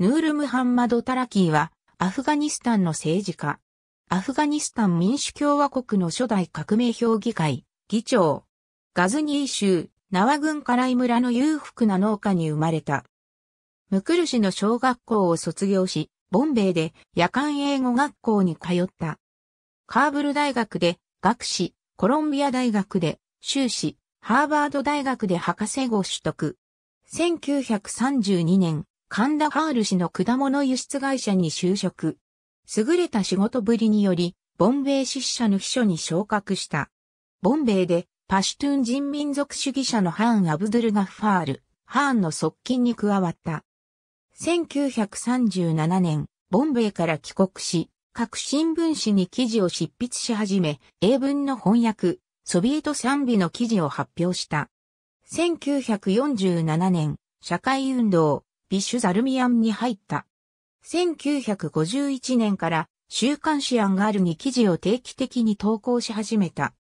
ヌール・ムハンマド・タラキーは、アフガニスタンの政治家。アフガニスタン民主共和国の初代革命評議会、議長。ガズニー州、ナワ郡カライ村の裕福な農家に生まれた。ムクル市の小学校を卒業し、ボンベイで夜間英語学校に通った。カーブル大学で学士、コロンビア大学で修士、ハーバード大学で博士号取得。1932年、カンダハール氏の果物輸出会社に就職。優れた仕事ぶりにより、ボンベイ支社の秘書に昇格した。ボンベイで、パシュトゥン人民族主義者のハーン・アブドゥルガファール、ハーンの側近に加わった。1937年、ボンベイから帰国し、各新聞紙に記事を執筆し始め、英文の翻訳、ソビエト賛美の記事を発表した。1947年、社会運動、ビシュザルミアンに入った。1951年から週刊誌アンガールに記事を定期的に投稿し始めた。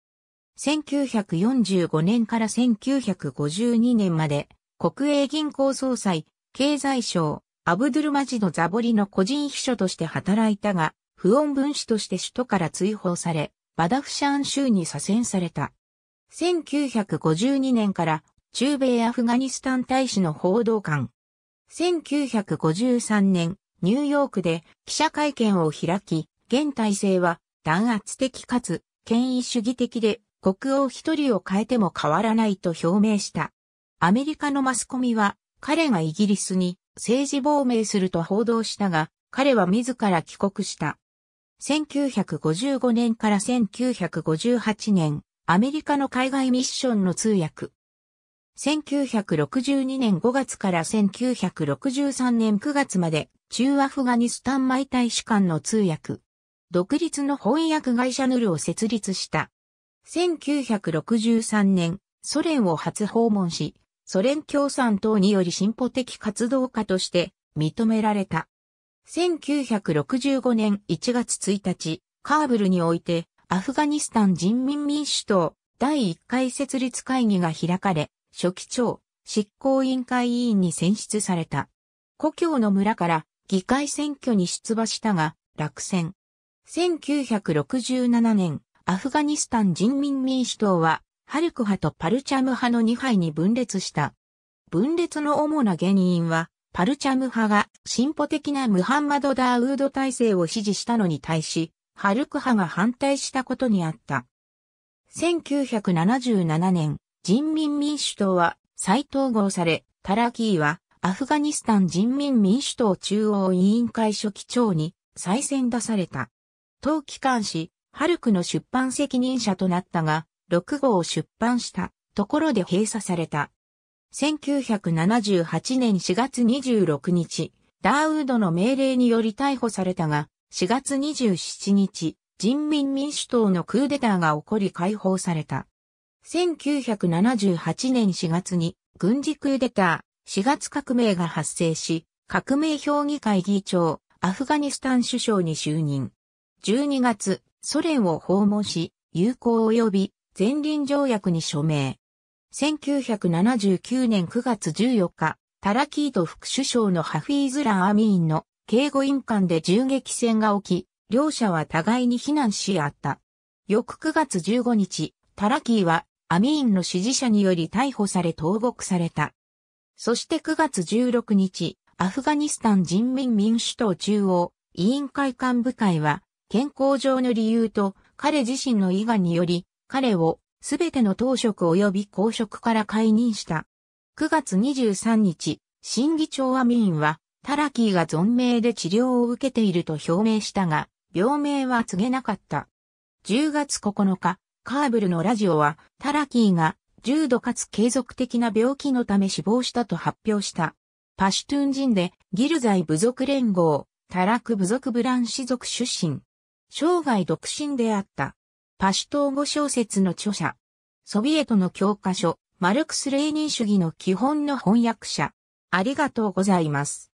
1945年から1952年まで国営銀行総裁、経済省、アブドゥルマジド・ザボリの個人秘書として働いたが、不穏分子として首都から追放され、バダフシャン州に左遷された。1952年から中米アフガニスタン大使の報道官、1953年、ニューヨークで記者会見を開き、現体制は弾圧的かつ権威主義的で国王一人を変えても変わらないと表明した。アメリカのマスコミは彼がイギリスに政治亡命すると報道したが、彼は自ら帰国した。1955年から1958年、アメリカの海外ミッションの通訳、1962年5月から1963年9月まで中アフガニスタンイ大使館の通訳。独立の翻訳会社ヌルを設立した。1963年、ソ連を初訪問し、ソ連共産党により進歩的活動家として認められた。1965年1月1日、カーブルにおいて、アフガニスタン人民民主党第1回設立会議が開かれ、書記長、執行委員会委員に選出された。故郷の村から議会選挙に出馬したが、落選。1967年、アフガニスタン人民民主党は、ハルク派とパルチャム派の2派に分裂した。分裂の主な原因は、パルチャム派が進歩的なムハンマド・ダーウード体制を支持したのに対し、ハルク派が反対したことにあった。1977年、人民民主党は再統合され、タラキーはアフガニスタン人民民主党中央委員会書記長に再選出された。当機関紙、ハルクの出版責任者となったが、6号を出版したところで閉鎖された。1978年4月26日、ダーウードの命令により逮捕されたが、4月27日、人民民主党のクーデターが起こり解放された。1978年4月に軍事クーデター、4月革命が発生し、革命評議会議長、アフガニスタン首相に就任。12月、ソ連を訪問し、友好及び前輪条約に署名。1979年9月14日、タラキート副首相のハフィーズラン・アミーンの警護員間で銃撃戦が起き、両者は互いに非難し合った。翌9月15日、タラキーはアミーンの支持者により逮捕され投獄された。そして9月16日、アフガニスタン人民民主党中央委員会幹部会は、健康上の理由と彼自身の伊賀により、彼をすべての当職及び公職から解任した。9月23日、審議長アミーンは、タラキーが存命で治療を受けていると表明したが、病名は告げなかった。10月9日、カーブルのラジオは、タラキーが重度かつ継続的な病気のため死亡したと発表した。パシュトゥン人でギルザイ部族連合、タラク部族ブラン氏族出身。生涯独身であった。パシュトー語小説の著者。ソビエトの教科書、マルクス・レーニン主義の基本の翻訳者。ありがとうございます。